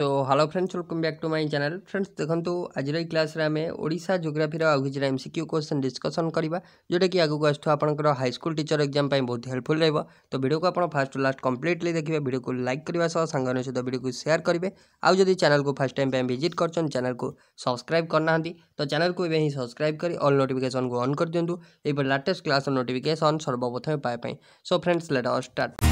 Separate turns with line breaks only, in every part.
तो hello friends welcome back to my channel friends देखो आज क्लास ओडा जोग्राफी आउ किसी एम सिक्यू क्वेश्चन डिस्कसन करवा जोटा कि आगे आसो आपर हाईस्क टीचर एक्जाम बहुत हेल्पफुल रोह तो भिडियो को आज फास्ट लास्ट कंप्लीटली देखिए भिडियो को लाइक करने सांग सहित भिडियो को सेयार करेंगे आज जदि चैनल को फास्ट टाइम भिजिट कर चैनल को सब्सक्राइब करना तो चैनल को ये ही सब्सक्राइब कर अल् नोटिकेसन को अन् कर दिखाँ लाटेस्ट क्लास नोटिकेसन सर्वप्रथम पाए so friends let a start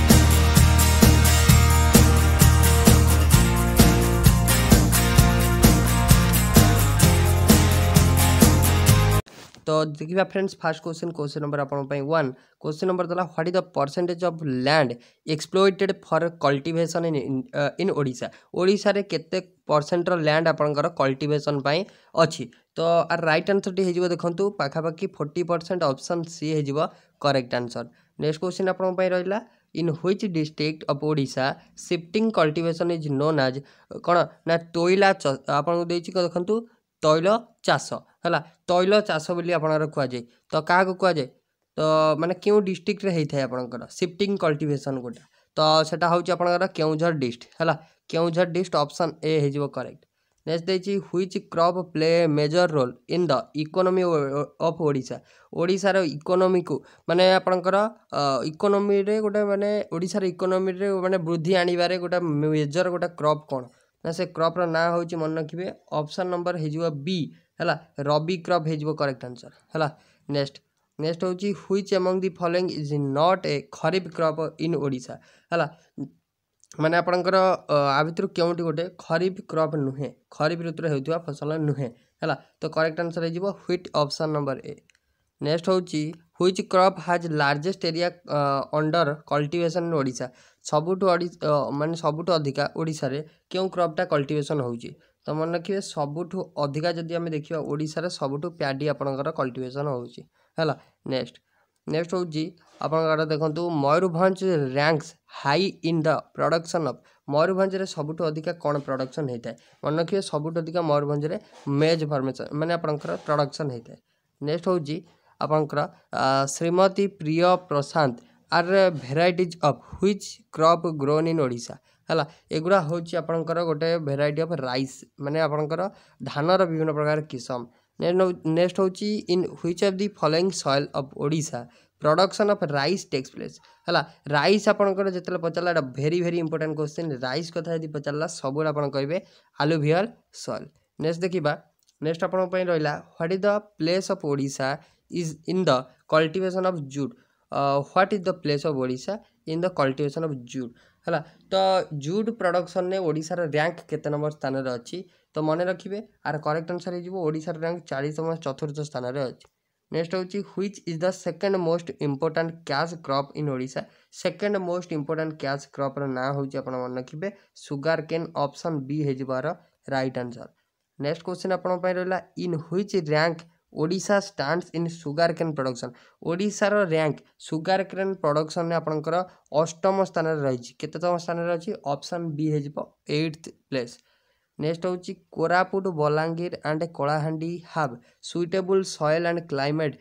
ତ ଦେଖିବା friends first question question number ଆପଣଙ୍କ ପାଇଁ ୱାନ୍ କୋଶ୍ଚିନ୍ ନମ୍ବର ଦେଲା what is the percentage of land exploited for cultivation in Odisha ଓଡ଼ିଶାରେ କେତେ ପରସେଣ୍ଟର ଲ୍ୟାଣ୍ଡ ଆପଣଙ୍କର କଲ୍ଟିଭେସନ୍ ପାଇଁ ଅଛି ତ ଆର ରାଇଟ୍ ଆନ୍ସର୍ଟି ହେଇଯିବ ଦେଖନ୍ତୁ ପାଖାପାଖି ଫୋର୍ଟି ପରସେଣ୍ଟ ଅପସନ୍ ସି ହେଇଯିବ କରେକ୍ଟ ଆନ୍ସର୍ ନେକ୍ସଟ କୋଶ୍ଚିନ୍ ଆପଣଙ୍କ ପାଇଁ ରହିଲା in which district of Odisha shifting cultivation is known as କ'ଣ ନା ତୋଇଲା ଆପଣଙ୍କୁ ଦେଇଛି ଦେଖନ୍ତୁ ତୈଳ ଚାଷ ହେଲା ତୈଳ ଚାଷ ବୋଲି ଆପଣଙ୍କର କୁହାଯାଏ ତ କାହାକୁ କୁହାଯାଏ ତ ମାନେ କେଉଁ ଡିଷ୍ଟ୍ରିକ୍ଟରେ ହେଇଥାଏ ଆପଣଙ୍କର ସିଫ୍ଟିଂ କଲ୍ଟିଭେସନ୍ ଗୋଟେ ତ ସେଟା ହେଉଛି ଆପଣଙ୍କର କେଉଁଝର ଡିଷ୍ଟ୍ରିକ୍ଟ ହେଲା କେଉଁଝର ଡିଷ୍ଟ୍ରିକ୍ଟ ଅପସନ୍ ଏ ହେଇଯିବ କରେକ୍ଟ ନେକ୍ସଟ ଦେଇଛି which crop play major role in the economy of Odisha ଓଡ଼ିଶାର ଇକୋନୋମିକୁ ମାନେ ଆପଣଙ୍କର ଇକୋନୋମିରେ ଗୋଟେ ମାନେ ଓଡ଼ିଶାର ଇକୋନୋମିରେ ମାନେ ବୃଦ୍ଧି ଆଣିବାରେ ଗୋଟେ ମେଜର ଗୋଟେ କ୍ରପ୍ କ'ଣ ନା ସେ କ୍ରପ୍ର ନାଁ ହେଉଛି ମନେ ରଖିବେ ଅପସନ୍ ନମ୍ବର୍ ହେଇଯିବ ବି ହେଲା ରବି କ୍ରପ୍ ହେଇଯିବ କରେକ୍ଟ ଆନ୍ସର୍ ହେଲା ନେକ୍ସଟ ନେକ୍ସଟ ହେଉଛି which among the following is not a kharif crop in Odisha ହେଲା ମାନେ ଆପଣଙ୍କର ଆ ଭିତରୁ କେଉଁଠି ଗୋଟେ ଖରିଫ କ୍ରପ୍ ନୁହେଁ ଖରିଫ ଋତୁରେ ହେଉଥିବା ଫସଲ ନୁହେଁ ହେଲା ତ କରେକ୍ଟ ଆନ୍ସର୍ ହେଇଯିବ wheat option number A next ହେଉଛି which crop has largest area under cultivation in Odisha ସବୁଠୁ ମାନେ ସବୁଠୁ ଅଧିକା ଓଡ଼ିଶାରେ କେଉଁ କ୍ରପ୍ଟା କଲ୍ଟିଭେସନ୍ ହେଉଛି ତ ମନେ ରଖିବେ ସବୁଠୁ ଅଧିକା ଯଦି ଆମେ ଦେଖିବା ଓଡ଼ିଶାରେ ସବୁଠୁ ପ୍ୟାଡ଼ି ଆପଣଙ୍କର କଲ୍ଟିଭେସନ୍ ହେଉଛି ହେଲା ନେକ୍ସଟ ନେକ୍ସଟ ହେଉଛି ଆପଣଙ୍କର ଦେଖନ୍ତୁ Mayurbhanj ranks high in the production of ମୟୂରଭଞ୍ଜରେ ସବୁଠୁ ଅଧିକା କ'ଣ ପ୍ରଡ଼କ୍ସନ୍ ହୋଇଥାଏ ମନେ ରଖିବେ ସବୁଠୁ ଅଧିକା ମୟୂରଭଞ୍ଜରେ ମେଜ୍ ଫର୍ମେସନ୍ ମାନେ ଆପଣଙ୍କର ପ୍ରଡ଼କ୍ସନ୍ ହୋଇଥାଏ ନେକ୍ସଟ ହେଉଛି ଆପଣଙ୍କର Shrimati Priya Prashant are varieties of which crop grown in Odisha ହେଲା ଏଗୁଡ଼ା ହେଉଛି ଆପଣଙ୍କର ଗୋଟେ ଭେରାଇଟି ଅଫ୍ ରାଇସ୍ ମାନେ ଆପଣଙ୍କର ଧାନର ବିଭିନ୍ନ ପ୍ରକାର କିସମ ନେକ୍ସଟ ହେଉଛି in which of the following soil of Odisha production of rice takes place ହେଲା ରାଇସ୍ ଆପଣଙ୍କର ଯେତେବେଳେ ପଚାରିଲା ଏଇଟା very very important question rice କଥା ଯଦି ପଚାରିଲା ସବୁବେଳେ ଆପଣ କହିବେ ଆଲୁଭିଆଲ୍ ସଏଲ୍ ନେକ୍ସଟ ଦେଖିବା ନେକ୍ସଟ ଆପଣଙ୍କ ପାଇଁ ରହିଲା what is the place of Odisha is in the cultivation of jute uh, what is the place of odisha in the cultivation of jute ହେଲା ତ ଜୁଟ୍ ପ୍ରଡକ୍ସନ୍ରେ ଓଡ଼ିଶାର ର୍ୟାଙ୍କ କେତେ ନମ୍ବର ସ୍ଥାନରେ ଅଛି ତ ମନେ ରଖିବେ ଆର କରେକ୍ଟ ଅନୁସାରେ ହେଇଯିବ ଓଡ଼ିଶାର ର୍ୟାଙ୍କ ଚାଳିଶତମ ଚତୁର୍ଥ ସ୍ଥାନରେ ଅଛି ନେକ୍ସଟ ହେଉଛି which is the second most important cash crop in Odisha second most important cash କ୍ରପ୍ର ନାଁ ହେଉଛି ଆପଣ ମନେ ରଖିବେ ସୁଗାର କେନ୍ ଅପସନ୍ ବି ହେଇଯିବାର ରାଇଟ୍ ଆନ୍ସର୍ ନେକ୍ସଟ କ୍ୱେଶ୍ଚିନ୍ ଆପଣଙ୍କ ପାଇଁ ରହିଲା in which rank Odisha stands in sugar cane production ଓଡ଼ିଶାର ରାଙ୍କ ସୁଗାର କେନ୍ ପ୍ରଡ଼କ୍ସନ୍ରେ ଆପଣଙ୍କର ଅଷ୍ଟମ ସ୍ଥାନରେ ରହିଛି କେତେତମ ସ୍ଥାନରେ ଅଛି ଅପସନ୍ ବି ହେଇଯିବ ଏଇଟ୍ଥ ପ୍ଲେସ୍ ନେକ୍ସଟ ହେଉଛି Koraput Balangir and Kalahandi has suitable soil and climate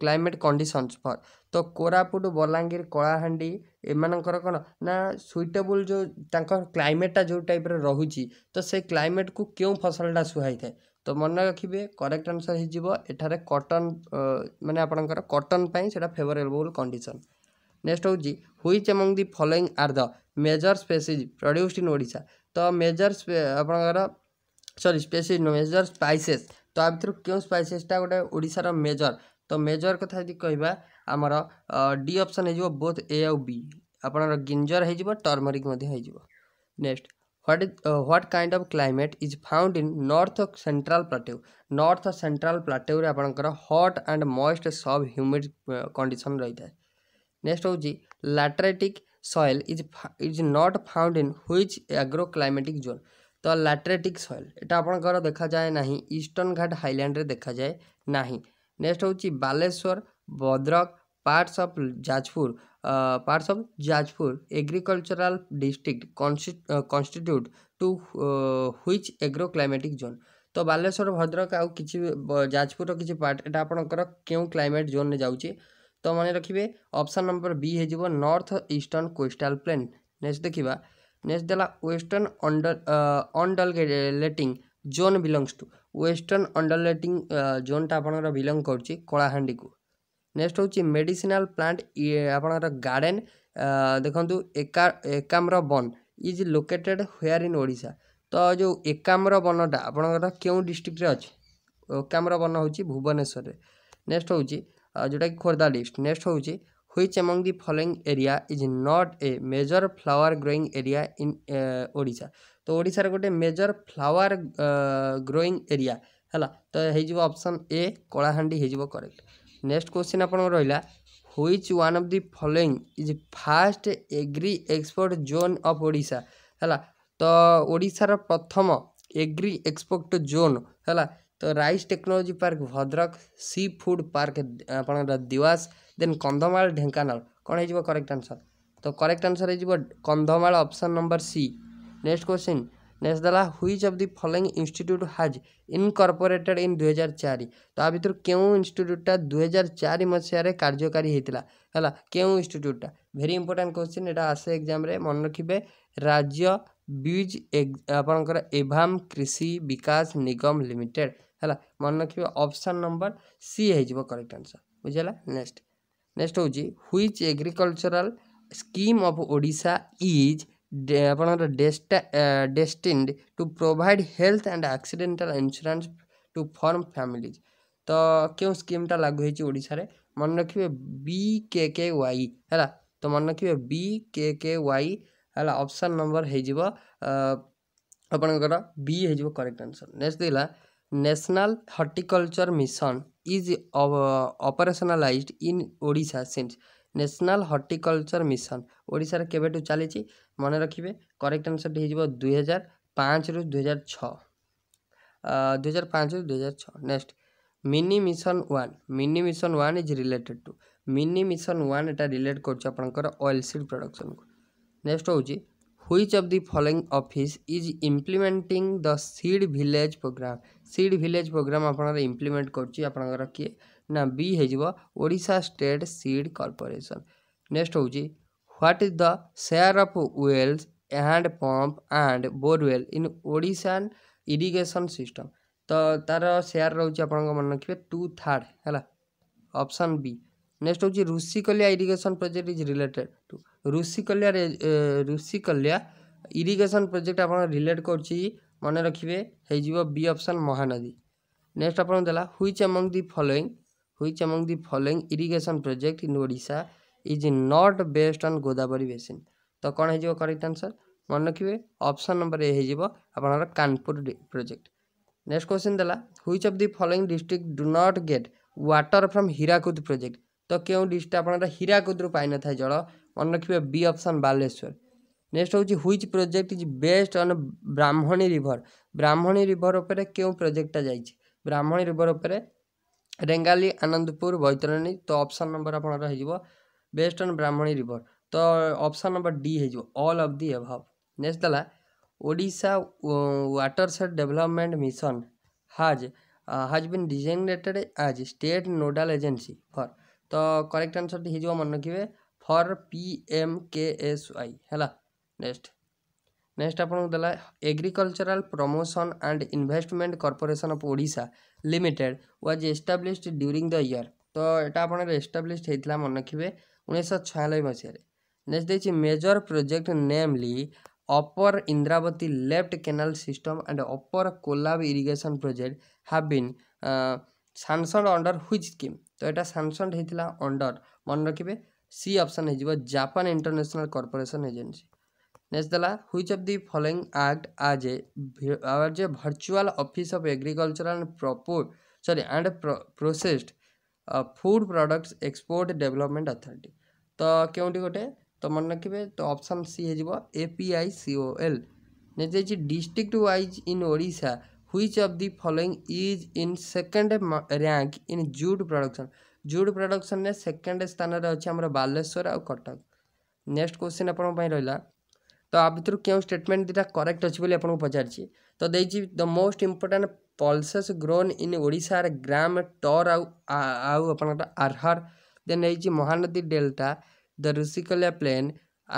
climate conditions for ତ କୋରାପୁଟ ବଲାଙ୍ଗୀର କଳାହାଣ୍ଡି ଏମାନଙ୍କର କ'ଣ ନା ସୁଇଟେବୁଲ୍ ଯେଉଁ ତାଙ୍କ କ୍ଲାଇମେଟ୍ଟା ଯେଉଁ ଟାଇପ୍ର ରହୁଛି ତ ସେ କ୍ଲାଇମେଟ୍କୁ କେଉଁ ଫସଲଟା ସୁହାଇଥାଏ ତ ମନେ ରଖିବେ କରେକ୍ଟ ଆନ୍ସର୍ ହେଇଯିବ ଏଠାରେ କଟନ୍ ମାନେ ଆପଣଙ୍କର କଟନ୍ ପାଇଁ ସେଇଟା ଫେଭରେବଲ୍ କଣ୍ଡିସନ୍ ନେକ୍ସଟ ହେଉଛି which among the following are the major species produced in Odisha ତ ମେଜର ଆପଣଙ୍କର ସରି ସ୍ପେସିଜ୍ ନୁହେଁ ମେଜର ସ୍ପାଇସେସ୍ ତ ଆ ଭିତରୁ କେଉଁ ସ୍ପାଇସେସ୍ଟା ଗୋଟେ ଓଡ଼ିଶାର ମେଜର ତ ମେଜର କଥା ଯଦି କହିବା ଆମର ଡି ଅପସନ୍ ହେଇଯିବ ବୋଥ୍ ଏ ଆଉ ବି ଆପଣଙ୍କର ଗିଞ୍ଜର ହେଇଯିବ ଟର୍ମରିକ୍ ମଧ୍ୟ ହେଇଯିବ next what is uh, what kind of climate is found in north central plateau north central plateau रे आपणकर hot and moist sub humid condition ରହିଥାଏ next होची lateritic soil is is not found in which agroclimatic zone तो lateritic soil এটা आपणकर देखा जाए नाही eastern घाट highland रे देखा जाए नाही नेक्स्ट होची Baleshwar Bhadrak parts of Jajpur parts of Jajpur agricultural district constitute to which agro climatic zone तो बालेश्वर भद्रक आउ कि जाजपुर किसी पार्ट एट आपर क्यों क्लाइमेट जोन जा तो मन रखिए ऑप्शन नंबर बी हो north eastern coastal plain next देखा नेक्स्ट देला western undulating zone belongs to western undulating zone जोनटा बिलंग कर कलाहां को ନେକ୍ସଟ ହେଉଛି ମେଡ଼ିସିନାଲ ପ୍ଲାଣ୍ଟ ଆପଣଙ୍କର ଗାର୍ଡ଼େନ୍ ଦେଖନ୍ତୁ ଏକା Ekamra Van is located where in Odisha ତ ଯେଉଁ ଏକାମ୍ର ବନଟା ଆପଣଙ୍କର କେଉଁ ଡିଷ୍ଟ୍ରିକ୍ଟରେ ଅଛି ଏକାମ୍ର ବନ ହେଉଛି ଭୁବନେଶ୍ୱରରେ ନେକ୍ସଟ ହେଉଛି ଯେଉଁଟାକି ଖୋର୍ଦ୍ଧା ଡିଷ୍ଟ୍ରିକ୍ଟ ନେକ୍ସଟ ହେଉଛି which among the following area is not a major flower growing area in Odisha তো ওড়িশার গোটে মেজর ফ্লাওয়ার গ্রোইং এরিয়া হল তো হয়ে অপশন এ কলাহাণ্ডি হয়ে করেক্ট ନେକ୍ସଟ କ୍ୱେଶ୍ଚିନ୍ ଆପଣଙ୍କର ରହିଲା which one of the following is first agri export zone of Odisha ହେଲା ତ ଓଡ଼ିଶାର ପ୍ରଥମ ଏଗ୍ରି ଏକ୍ସପୋର୍ଟ ଜୋନ୍ ହେଲା ତ rice technology park Bhadrak sea food park ଆପଣଙ୍କର ଦିୱାସ ଦେନ୍ କନ୍ଧମାଳ ଢେଙ୍କାନାଳ କ'ଣ ହେଇଯିବ କରେକ୍ଟ ଆନ୍ସର୍ ତ କରେକ୍ଟ ଆନ୍ସର୍ ହେଇଯିବ Kandhamal option number C next question national which of the following institute has incorporated in ଦୁଇହଜାର ଚାରି ତା ଭିତରୁ କେଉଁ ଇନଷ୍ଟିଚ୍ୟୁଟ୍ଟା ଦୁଇହଜାର ଚାରି ମସିହାରେ କାର୍ଯ୍ୟକାରୀ ହେଇଥିଲା ହେଲା କେଉଁ ଇନଷ୍ଟିଚ୍ୟୁଟ୍ଟା ଭେରି ଇମ୍ପୋର୍ଟାଣ୍ଟ କୋଶ୍ଚିନ୍ ଏଇଟା ଆସେ ଏକ୍ଜାମ୍ରେ ମନେ ରଖିବେ ରାଜ୍ୟ ବିଜ୍ ଆପଣଙ୍କର ଏଭାମ୍ କୃଷି ବିକାଶ ନିଗମ ଲିମିଟେଡ଼୍ ହେଲା ମନେ ରଖିବେ ଅପସନ୍ ନମ୍ବର ସି ହେଇଯିବ କରେକ୍ଟ ଆନ୍ସର୍ ବୁଝିଲା ନେକ୍ସଟ ନେକ୍ସଟ ହେଉଛି which agricultural scheme of Odisha is ଆପଣଙ୍କର ଡେଷ୍ଟା destined to provide health and accidental insurance to farm families ତ କେଉଁ ସ୍କିମ୍ଟା ଲାଗୁ ହେଇଛି ଓଡ଼ିଶାରେ ମନେ ରଖିବେ ବି କେ କେ ୱାଇ ହେଲା ତ ମନେ ରଖିବେ ବି କେ କେ ୱାଇ ହେଲା ଅପସନ୍ ନମ୍ବର ହେଇଯିବ ଆପଣଙ୍କର ବି ହେଇଯିବ କରେକ୍ଟ ଆନ୍ସର୍ ନେକ୍ସଟ ଦେଲା national horticulture mission is operationalised in Odisha since national horticulture mission ଓଡ଼ିଶାରେ କେବେଠୁ ଚାଲିଛି ମନେ ରଖିବେ କରେକ୍ଟ ଆନ୍ସରଟି ହେଇଯିବ ଦୁଇହଜାର ପାଞ୍ଚରୁ ଦୁଇହଜାର ଛଅ ଦୁଇହଜାର ପାଞ୍ଚରୁ ଦୁଇହଜାର ଛଅ next mini mission one mini mission one is related to mini mission one ଏଇଟା ରିଲେଟ୍ କରୁଛି ଆପଣଙ୍କର ଅଏଲ୍ ସିଡ୍ ପ୍ରଡ଼କ୍ସନକୁ ନେକ୍ସଟ ହେଉଛି which of the following office is implementing the seed village programme seed village programme আপনার implement করছি আপনার কি ना B Odisha state seed corporation next हूँ what is the share of wells hand pump and borewell in Odisha irrigation system तो तार share रोज आप मन रखिए टू थार्ड है अपसन बी नेक्स्ट हूँ Rushikulya irrigation project is related to Rushikulya Rushikulya irrigation project आप relate कर मन रखिए बी ऑप्शन महानदी नेक्स्ट आपला which among the following which among the following irrigation project in Odisha is not based on Godavari basin তো କ'ଣ ହେଇଯିବ correct answer ମନେ ରଖିବେ ଅପସନ୍ ନମ୍ବର ଏ ହେଇଯିବ ଆପଣଙ୍କର କାନପୁର ପ୍ରୋଜେକ୍ଟ ନେକ୍ସଟ କ୍ୱେଶ୍ଚିନ୍ ଦେଲା which of the following district do not get water from Hirakud project ତ କେଉଁ ଡିଷ୍ଟ୍ରିକ୍ଟ ଆପଣଙ୍କର ହୀରାକୁଦରୁ ପାଇନଥାଏ ଜଳ ମନେ ରଖିବେ ବି ଅପସନ୍ ବାଲେଶ୍ୱର ନେକ୍ସଟ ହେଉଛି which project is based on Brahmani river Brahmani river ଉପରେ କେଉଁ ପ୍ରୋଜେକ୍ଟଟା ଯାଇଛି ବ୍ରାହ୍ମଣୀ ରିଭର ଉପରେ ରେଙ୍ଗାଲି ଆନନ୍ଦପୁର ବୈତରଣୀ ତ ଅପସନ୍ ନମ୍ବର ଆପଣଙ୍କର ହେଇଯିବ ବେଷ୍ଟ ଅନ୍ ବ୍ରାହ୍ମଣୀ ରିଭର୍ ତ ଅପସନ୍ ନମ୍ବର ଡି ହେଇଯିବ all of the above next ଦେଲା Odisha watershed development mission has has been designated as state nodal agency for ତ କରେକ୍ଟ ଆନ୍ସର୍ଟି ହେଇଯିବ ମନେ ରଖିବେ for P M K S Y ହେଲା ନେକ୍ସଟ ନେକ୍ସଟ ଆପଣଙ୍କୁ ଦେଲା agricultural promotion and investment corporation of Odisha limited was established during the year ତ ଏଇଟା ଆପଣଙ୍କର ଏଷ୍ଟାବ୍ଲିଶ୍ଡ ହେଇଥିଲା ମନେ ରଖିବେ ଉଣେଇଶହ ଛୟାନବେ ମସିହାରେ ନେକ୍ସଟ ଦେଇଛି major project namely upper Indravati left canal system and upper Kolab irrigation project have been sanction under which scheme ତ ଏଇଟା ସାନସନ୍ ହେଇଥିଲା ଅଣ୍ଡର ମନେ ରଖିବେ ସି ଅପସନ୍ ହେଇଯିବ Japan international corporation agency next नेजदला which of the following act as a as a virtual office of agriculture and proper sorry and processed food product export development authority तो क्योंटी गोटे तो मन रखिए तो अपसन सी हो P I C O L next district wise in Odisha which of the following is in second rank in jute production jute production second स्थान अच्छे बालेश्वर आ कटक नेक्स्ट क्वेश्चन आप रहा ତ ଆ ଭିତରୁ କେଉଁ ଷ୍ଟେଟମେଣ୍ଟ ଦୁଇଟା କରେକ୍ଟ ଅଛି ବୋଲି ଆପଣଙ୍କୁ ପଚାରିଛି ତ ଦେଇଛି the most important pulses grown in ଓଡ଼ିଶାର ଗ୍ରାମ ଟର୍ ଆଉ ଆଉ ଆପଣଙ୍କର ଆର୍ହର୍ ଦେନ୍ ହେଇଛି Mahanadi delta the Rushikulya plain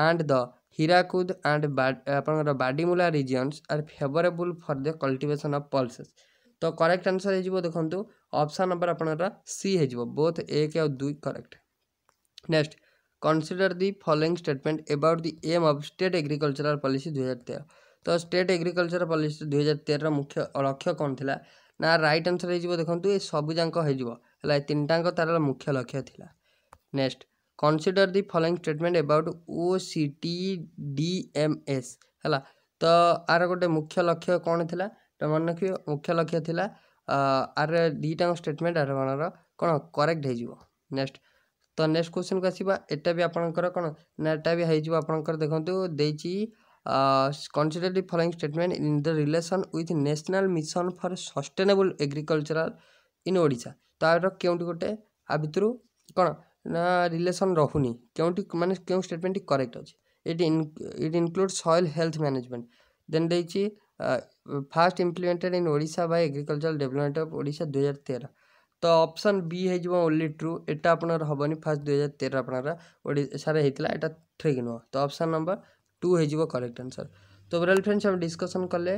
and the Hirakud and ଆପଣଙ୍କର Badimula regions are favourable for the cultivation of pulses ତ କରେକ୍ଟ ଆନ୍ସର୍ ହେଇଯିବ ଦେଖନ୍ତୁ ଅପସନ୍ ନମ୍ବର ଆପଣଙ୍କର ସି ହେଇଯିବ ବୋଥ୍ ଏକ ଆଉ ଦୁଇ correct next consider the following statement about the aim of state agricultural policy 2013 तो स्टेट एग्रीकल्चर पॉलिसी दुई हजार तेरर मुख्य लक्ष्य कौन थी ना रईट आंसर हो देखु ये सबूजाक होगा तीनटाक तार मुख्य लक्ष्य थी next consider the following statement about O C T D M S है तो आर गोटे मुख्य लक्ष्य कौन थी तो मन रखिए मुख्य लक्ष्य थी आर दुईटा स्टेटमेंट आर मान कौन करेक्ट हो नेक्स्ट ତ ନେକ୍ସଟ କ୍ୱେଶ୍ଚନକୁ ଆସିବା ଏଇଟା ବି ଆପଣଙ୍କର କ'ଣ ନା ଏଇଟା ବି ହେଇଯିବ ଆପଣଙ୍କର ଦେଖନ୍ତୁ ଦେଇଛି consider the following statement in the relation with national mission for sustainable agricultural in Odisha ତା'ର କେଉଁଠି ଗୋଟେ ଆ ଭିତରୁ କ'ଣ ନା ରିଲେସନ୍ ରହୁନି କେଉଁଠି ମାନେ କେଉଁ ଷ୍ଟେଟମେଣ୍ଟଟି କରେକ୍ଟ ଅଛି it it include soil health management then ଦେଇଛି first implemented in Odisha by agricultural development of Odisha ଦୁଇହଜାର ତେର ତ ଅପସନ୍ ବି ହେଇଯିବ ଓନ୍ଲି ଟ୍ରୁ ଏଇଟା ଆପଣଙ୍କର ହେବନି ଫାର୍ଷ୍ଟ ଦୁଇହଜାର ତେର ଆପଣଙ୍କର ଓଡ଼ିଶାରେ ହେଇଥିଲା ଏଇଟା ଠିକ୍ ନୁହଁ ତ ଅପସନ୍ ନମ୍ବର ଟୁ ହେଇଯିବ କରେକ୍ଟ ଆନ୍ସର୍ ତ ଓଭରାଲ୍ ଫ୍ରେଣ୍ଡସ୍ ଆମେ ଡିସ୍କସନ୍ କଲେ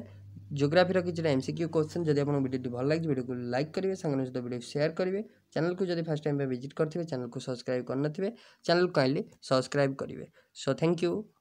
ଜୋଗ୍ରାଫିର କିଛିଟା ଏମ୍ ସି କ୍ୟୁ କୋଶ୍ଚିନ୍ ଯଦି ଆପଣଙ୍କ ଭିଡ଼ିଓଟି ଭଲ ଲାଗିଛି ଭିଡ଼ିଓକୁ ଲାଇକ୍ କରିବେ ସାଙ୍ଗମାନଙ୍କ ସହିତ ଭିଡ଼ିଓ ସେୟାର କରିବେ ଚ୍ୟାନେଲକୁ ଯଦି ଫାର୍ଷ୍ଟ ଟାଇମ୍ ପାଇଁ ଭିଜିଟ୍ କରିଥିବେ ଚ୍ୟାନେଲକୁ ସବସ୍କ୍ରାଇବ୍ କରିନଥିବେ ଚ୍ୟାନେଲକୁ କାଇଣ୍ଡଲି ସବସ୍କ୍ରାଇବ୍ କରିବେ ସୋ ଥ୍ୟାଙ୍କ ୟୁ